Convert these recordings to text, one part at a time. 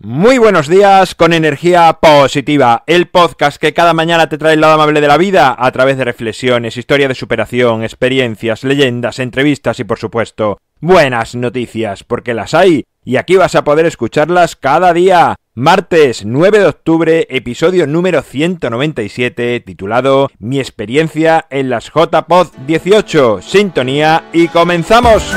Muy buenos días con energía positiva, el podcast que cada mañana te trae el lado amable de la vida a través de reflexiones, historia de superación, experiencias, leyendas, entrevistas y por supuesto buenas noticias, porque las hay y aquí vas a poder escucharlas cada día. Martes 9 de octubre, episodio número 197, titulado Mi experiencia en las JPod 18, sintonía y comenzamos.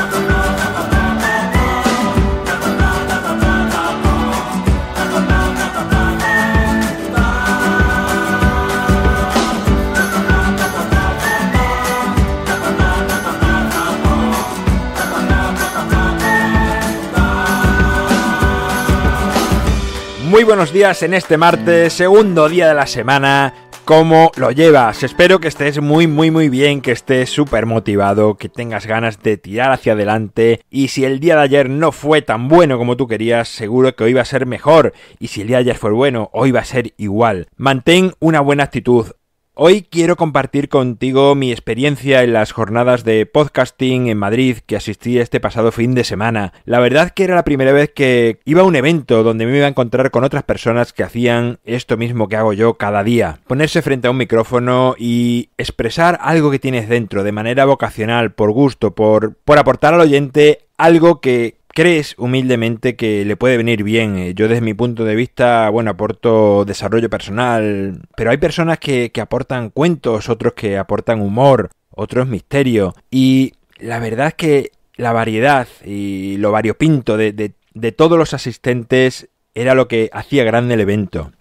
Muy buenos días en este martes, segundo día de la semana. ¿Cómo lo llevas? Espero que estés muy, muy, muy bien, que estés súper motivado, que tengas ganas de tirar hacia adelante. Y si el día de ayer no fue tan bueno como tú querías, seguro que hoy va a ser mejor. Y si el día de ayer fue bueno, hoy va a ser igual. Mantén una buena actitud, Hoy quiero compartir contigo mi experiencia en las jornadas de podcasting en Madrid que asistí este pasado fin de semana. La verdad que era la primera vez que iba a un evento donde me iba a encontrar con otras personas que hacían esto mismo que hago yo cada día. Ponerse frente a un micrófono y expresar algo que tienes dentro de manera vocacional, por gusto, por, por aportar al oyente algo que, ¿Crees humildemente que le puede venir bien? Eh, yo desde mi punto de vista, bueno, aporto desarrollo personal, pero hay personas que, aportan cuentos, otros que aportan humor, otros misterio, y la verdad es que la variedad y lo variopinto de, de, todos los asistentes era lo que hacía grande el evento.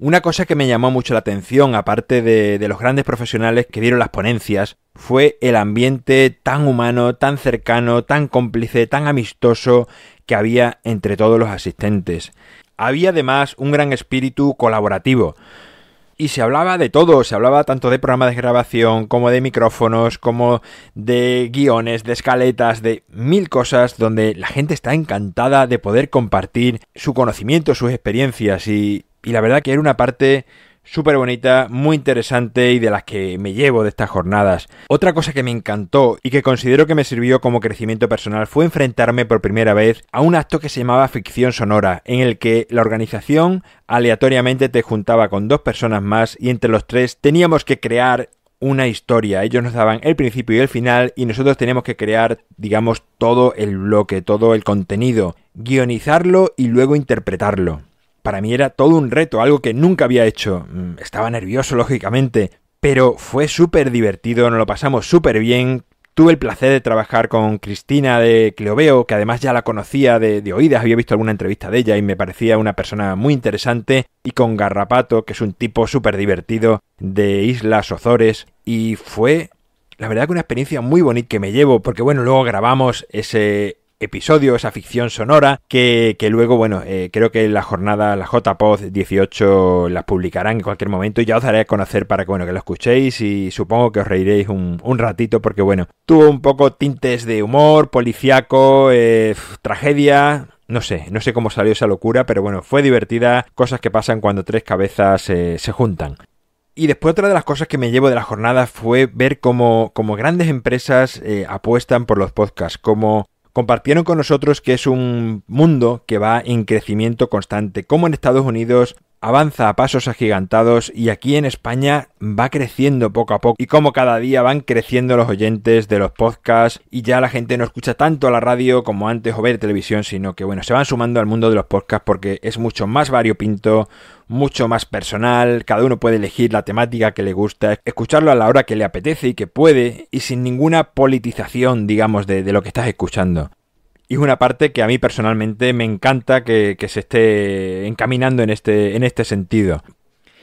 Una cosa que me llamó mucho la atención, aparte de, de, los grandes profesionales que dieron las ponencias, fue el ambiente tan humano, tan cercano, tan cómplice, tan amistoso que había entre todos los asistentes. Había además un gran espíritu colaborativo. Y se hablaba de todo, se hablaba tanto de programas de grabación como de micrófonos, como de guiones, de escaletas, de mil cosas donde la gente está encantada de poder compartir su conocimiento, sus experiencias y, y la verdad que era una parte súper bonita, muy interesante y de las que me llevo de estas jornadas. Otra cosa que me encantó y que considero que me sirvió como crecimiento personal fue enfrentarme por primera vez a un acto que se llamaba Ficción Sonora, en el que la organización aleatoriamente te juntaba con dos personas más y entre los tres teníamos que crear una historia. Ellos nos daban el principio y el final y nosotros teníamos que crear, digamos, todo el bloque, todo el contenido, guionizarlo y luego interpretarlo. Para mí era todo un reto, algo que nunca había hecho. Mm, estaba nervioso, lógicamente, pero fue súper divertido, nos lo pasamos súper bien. Tuve el placer de trabajar con Cristina de Cleoveo, que además ya la conocía de, oídas, había visto alguna entrevista de ella y me parecía una persona muy interesante, y con Garrapato, que es un tipo súper divertido de Islas Ozores, y fue la verdad que una experiencia muy bonita que me llevo, porque bueno, luego grabamos ese episodio, esa ficción sonora, que, luego, bueno, eh, creo que la jornada, la JPod 18 las publicarán en cualquier momento y ya os haré a conocer para que, bueno, que lo escuchéis y supongo que os reiréis un, ratito porque, bueno, tuvo un poco tintes de humor, policiaco, eh, tragedia, no sé, no sé cómo salió esa locura, pero bueno, fue divertida, cosas que pasan cuando tres cabezas eh, se juntan. Y después otra de las cosas que me llevo de la jornada fue ver cómo, grandes empresas apuestan por los podcasts, como compartieron con nosotros que es un mundo que va en crecimiento constante, como en Estados Unidos, avanza a pasos agigantados y aquí en España va creciendo poco a poco y como cada día van creciendo los oyentes de los podcasts y ya la gente no escucha tanto a la radio como antes o ver televisión, sino que bueno, se van sumando al mundo de los podcasts porque es mucho más variopinto, mucho más personal, cada uno puede elegir la temática que le gusta, escucharlo a la hora que le apetece y que puede y sin ninguna politización, digamos, de lo que estás escuchando. Y es una parte que a mí personalmente me encanta que, se esté encaminando en este, en este sentido.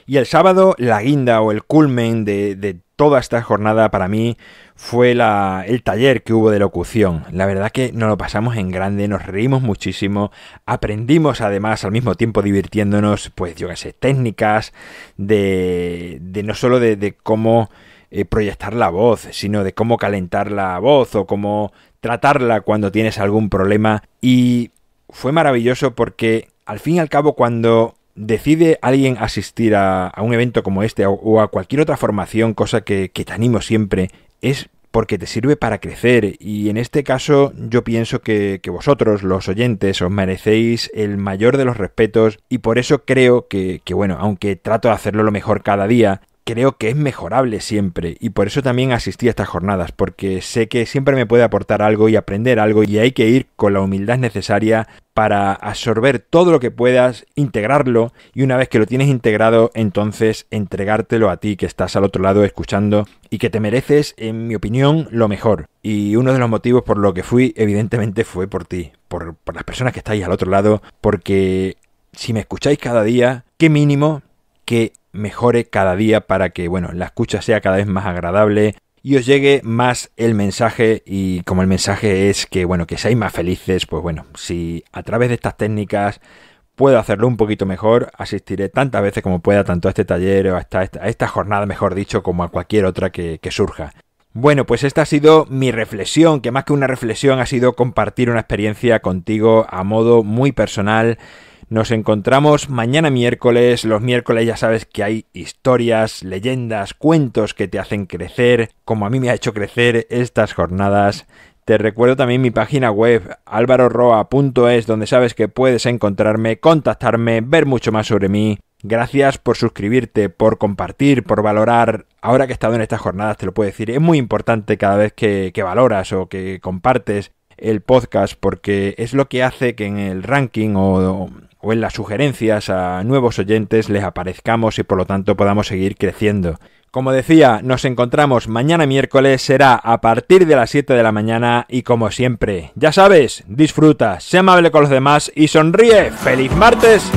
Y el sábado, la guinda o el culmen de, toda esta jornada para mí fue el taller que hubo de locución. La verdad que nos lo pasamos en grande, nos reímos muchísimo, aprendimos además al mismo tiempo divirtiéndonos, pues yo qué sé, técnicas de, de no solo de, cómo eh, proyectar la voz, sino de cómo calentar la voz o cómo tratarla cuando tienes algún problema y fue maravilloso porque al fin y al cabo cuando decide alguien asistir a, un evento como este o, a cualquier otra formación, cosa que, te animo siempre, es porque te sirve para crecer y en este caso yo pienso que, vosotros, los oyentes, os merecéis el mayor de los respetos y por eso creo que, bueno, aunque trato de hacerlo lo mejor cada día, creo que es mejorable siempre y por eso también asistí a estas jornadas, porque sé que siempre me puede aportar algo y aprender algo y hay que ir con la humildad necesaria para absorber todo lo que puedas, integrarlo y una vez que lo tienes integrado, entonces entregártelo a ti que estás al otro lado escuchando y que te mereces, en mi opinión, lo mejor. Y uno de los motivos por lo que fui, evidentemente, fue por ti, por, por las personas que estáis al otro lado, porque si me escucháis cada día, qué mínimo que mejore cada día para que, bueno, la escucha sea cada vez más agradable y os llegue más el mensaje y como el mensaje es que, bueno, que seáis más felices, pues bueno, si a través de estas técnicas puedo hacerlo un poquito mejor, asistiré tantas veces como pueda tanto a este taller o a esta, jornada, mejor dicho, como a cualquier otra que, que surja. Bueno, pues esta ha sido mi reflexión, que más que una reflexión ha sido compartir una experiencia contigo a modo muy personal nos encontramos mañana miércoles. Los miércoles ya sabes que hay historias, leyendas, cuentos que te hacen crecer, como a mí me ha hecho crecer estas jornadas. Te recuerdo también mi página web alvarorroa.es, donde sabes que puedes encontrarme, contactarme, ver mucho más sobre mí. Gracias por suscribirte, por compartir, por valorar. Ahora que he estado en estas jornadas te lo puedo decir, es muy importante cada vez que valoras o que compartes el podcast porque es lo que hace que en el ranking o, o en las sugerencias a nuevos oyentes les aparezcamos y por lo tanto podamos seguir creciendo. Como decía, nos encontramos mañana miércoles, será a partir de las 7 de la mañana y como siempre, ya sabes, disfruta, sé amable con los demás y sonríe. ¡Feliz martes!